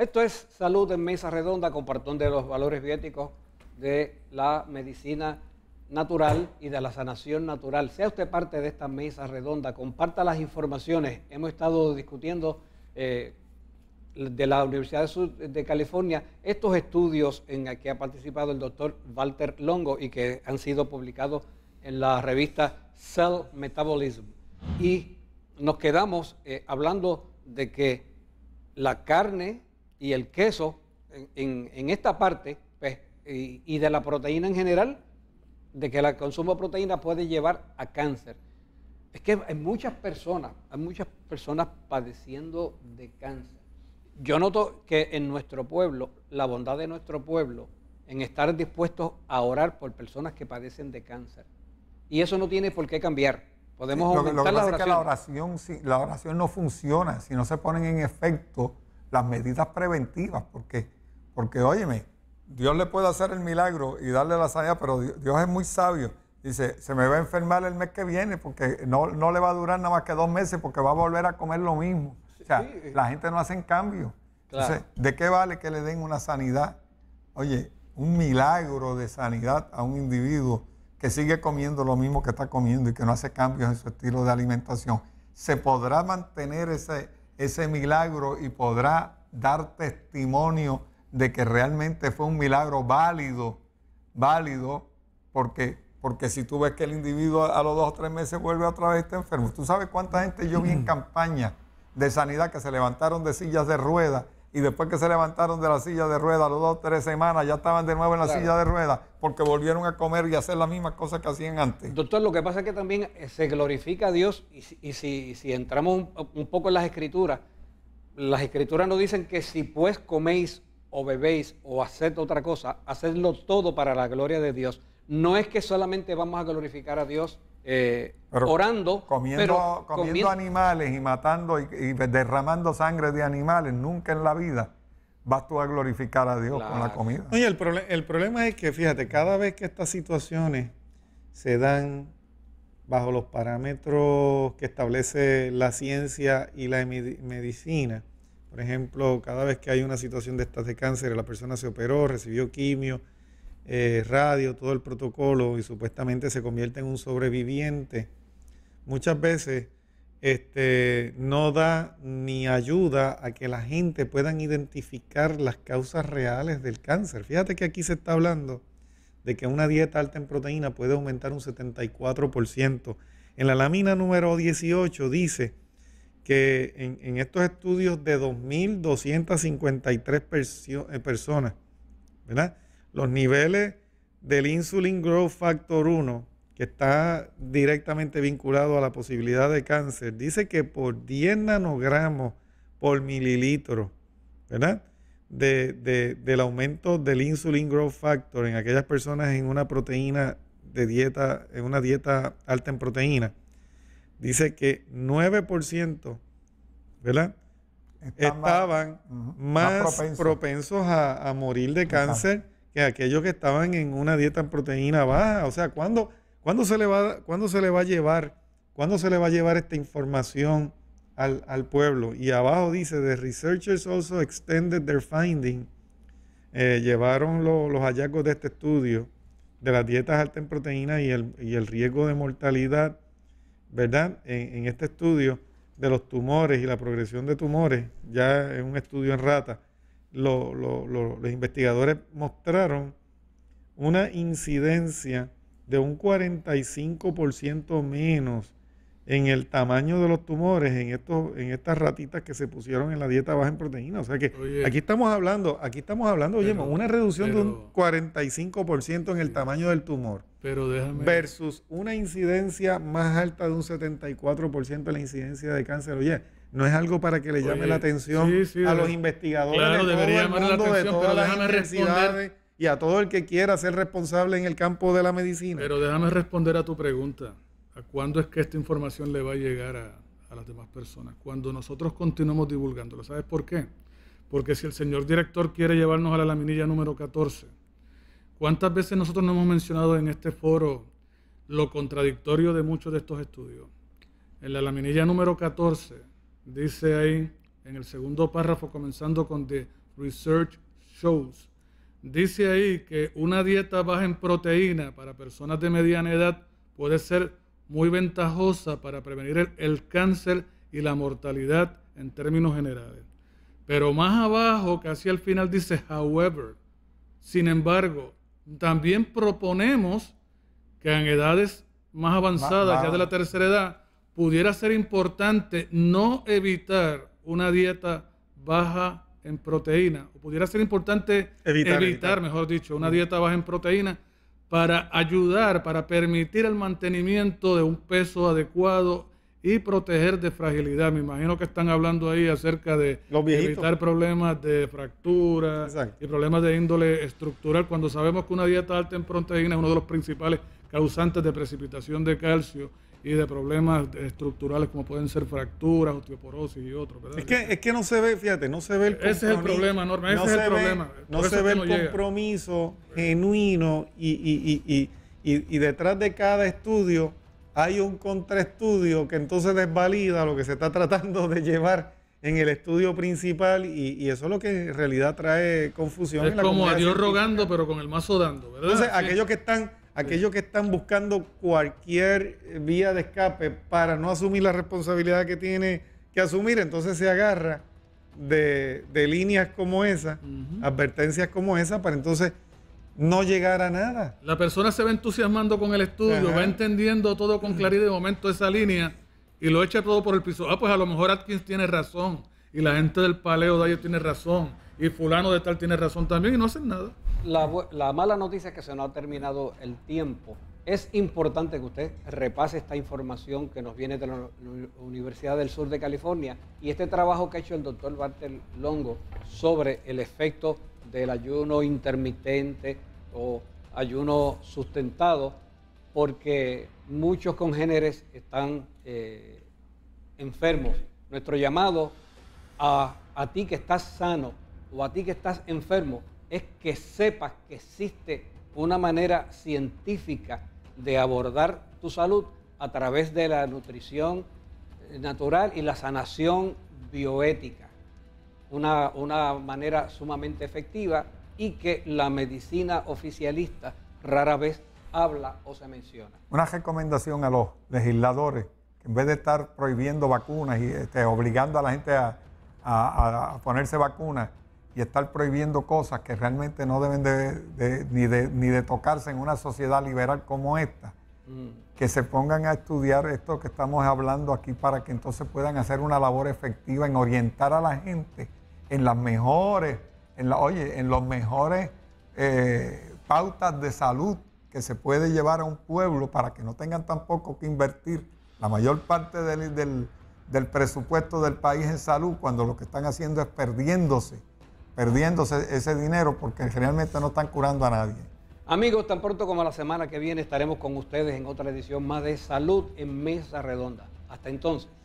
Esto es Salud en Mesa Redonda, compartón de los valores biéticos de la medicina natural y de la sanación natural. Sea usted parte de esta mesa redonda, comparta las informaciones. Hemos estado discutiendo eh, de la Universidad de, California estos estudios en los que ha participado el doctor Walter Longo y que han sido publicados en la revista Cell Metabolism. Y nos quedamos eh, hablando de que la carne y el queso en, esta parte pues, y, de la proteína en general, de que el consumo de proteína puede llevar a cáncer. Es que hay muchas personas, hay muchas personas padeciendo de cáncer. Yo noto que en nuestro pueblo, la bondad de nuestro pueblo, en estar dispuestos a orar por personas que padecen de cáncer. Y eso no tiene por qué cambiar. Podemos aumentar que, la, oración. Es la oración. no funciona si no se ponen en efecto las medidas preventivas, porque, porque óyeme, Dios le puede hacer el milagro y darle la sanidad, pero Dios, es muy sabio. Dice, se me va a enfermar el mes que viene porque no, le va a durar nada más que dos meses porque va a volver a comer lo mismo. O sea, la gente no hace cambio. Entonces, ¿de qué vale que le den una sanidad? Oye, un milagro de sanidad a un individuo que sigue comiendo lo mismo que está comiendo y que no hace cambios en su estilo de alimentación. ¿Se podrá mantener ese, ese milagro y podrá dar testimonio de que realmente fue un milagro válido, válido, porque, porque si tú ves que el individuo a los dos o tres meses vuelve otra vez está enfermo, tú sabes cuánta gente yo vi en mm. campaña de sanidad que se levantaron de sillas de ruedas y después que se levantaron de la silla de ruedas, los dos o tres semanas ya estaban de nuevo en la silla de ruedas porque volvieron a comer y a hacer la misma cosa que hacían antes. Doctor, lo que pasa es que también eh, se glorifica a Dios y si, si, entramos un, un, poco en las escrituras, las escrituras nos dicen que si pues coméis o bebéis o haced otra cosa, hacedlo todo para la gloria de Dios. No es que solamente vamos a glorificar a Dios eh, orando. Comiendo, comiendo animales y matando y, derramando sangre de animales, nunca en la vida vas tú a glorificar a Dios con la comida. el, el problema es que, fíjate, cada vez que estas situaciones se dan bajo los parámetros que establece la ciencia y la medicina. Por ejemplo, cada vez que hay una situación de estas de cáncer, la persona se operó, recibió quimio, eh, radio, todo el protocolo y supuestamente se convierte en un sobreviviente, muchas veces este, no da ni ayuda a que la gente puedan identificar las causas reales del cáncer. Fíjate que aquí se está hablando de que una dieta alta en proteína puede aumentar un 74%. En la lámina número 18 dice que en, estos estudios de 2.253 eh, personas, ¿verdad? los niveles del insulin growth factor 1, que está directamente vinculado a la posibilidad de cáncer, dice que por 10 nanogramos por mililitro, ¿verdad? del aumento del insulin growth factor en aquellas personas en una proteína de dieta, en una dieta alta en proteína, dice que 9%, ¿verdad? estaban más, propensos, a, morir de cáncer que aquellos que estaban en una dieta en proteína baja. O sea, ¿cuándo, se, le va, se le va a llevar? se le va a llevar esta información al, pueblo? Y abajo dice, the researchers also extended their finding. Eh, llevaron los hallazgos de este estudio de las dietas altas en proteína y el, riesgo de mortalidad, ¿verdad? En, en, este estudio de los tumores y la progresión de tumores, ya es un estudio en rata, los investigadores mostraron una incidencia de un 45% menos en el tamaño de los tumores en estos en estas ratitas que se pusieron en la dieta baja en proteína, o sea que aquí estamos hablando, aquí estamos hablando, oye, una reducción de un 45% en el tamaño del tumor. versus una incidencia más alta de un 74% en la incidencia de cáncer. Oye, no es algo para que le llame la atención a los investigadores de mundo, atención, de todas las y a todo el que quiera ser responsable en el campo de la medicina. Pero déjame responder a tu pregunta. ¿A cuándo es que esta información le va a llegar a, las demás personas? Cuando nosotros continuamos divulgándolo ¿Sabes por qué? Porque si el señor director quiere llevarnos a la laminilla número 14, ¿cuántas veces nosotros no hemos mencionado en este foro lo contradictorio de muchos de estos estudios? En la laminilla número 14, dice ahí en el segundo párrafo, comenzando con The Research Shows, dice ahí que una dieta baja en proteína para personas de mediana edad puede ser muy ventajosa para prevenir el, cáncer y la mortalidad en términos generales. Pero más abajo, casi al final, dice, however, sin embargo, también proponemos que en edades más avanzadas, ya de la tercera edad, pudiera ser importante no evitar una dieta baja en proteína, o pudiera ser importante evitar, mejor dicho, una dieta baja en proteína para ayudar, para permitir el mantenimiento de un peso adecuado y proteger de fragilidad. Me imagino que están hablando ahí acerca de evitar problemas de fractura y problemas de índole estructural, cuando sabemos que una dieta alta en proteína es uno de los principales causantes de precipitación de calcio y de problemas estructurales como pueden ser fracturas, osteoporosis y otros. Es que, es que no se ve, fíjate, no se ve el compromiso. Ese es el problema, Norma, ese es el problema. no se ve el compromiso genuino y, y, y, y, detrás de cada estudio hay un contraestudio que entonces desvalida lo que se está tratando de llevar en el estudio principal y, eso es lo que en realidad trae confusión. Es como a Dios rogando pero con el mazo dando, ¿verdad? Entonces, aquellos que están aquellos que están buscando cualquier vía de escape para no asumir la responsabilidad que tiene que asumir, entonces se agarra de, líneas como esa, advertencias como esa, para entonces no llegar a nada. La persona se va entusiasmando con el estudio, va entendiendo todo con claridad de momento esa línea y lo echa todo por el piso. Ah, pues a lo mejor Atkins tiene razón y la gente del paleo de ellos tiene razón y fulano de tal tiene razón también y no hacen nada la, mala noticia es que se nos ha terminado el tiempo. Es importante que usted repase esta información que nos viene de la Universidad del Sur de California y este trabajo que ha hecho el doctor Walter Longo sobre el efecto del ayuno intermitente o ayuno sustentado, porque muchos congéneres están eh, enfermos. Nuestro llamado a ti que estás sano o a ti que estás enfermo es que sepas que existe una manera científica de abordar tu salud a través de la nutrición eh, natural y la sanación bioética. Una, manera sumamente efectiva y que la medicina oficialista rara vez habla o se menciona. Una recomendación a los legisladores, que en vez de estar prohibiendo vacunas y este, obligando a la gente a ponerse vacunas, y estar prohibiendo cosas que realmente no deben de, ni, de, tocarse en una sociedad liberal como esta, mm. que se pongan a estudiar esto que estamos hablando aquí para que entonces puedan hacer una labor efectiva en orientar a la gente en las mejores, en la, oye, en los mejores eh, pautas de salud que se puede llevar a un pueblo para que no tengan tampoco que invertir la mayor parte del, del presupuesto del país en salud cuando lo que están haciendo es perdiéndose perdiéndose ese dinero porque generalmente no están curando a nadie. Amigos, tan pronto como la semana que viene estaremos con ustedes en otra edición más de Salud en Mesa Redonda. Hasta entonces.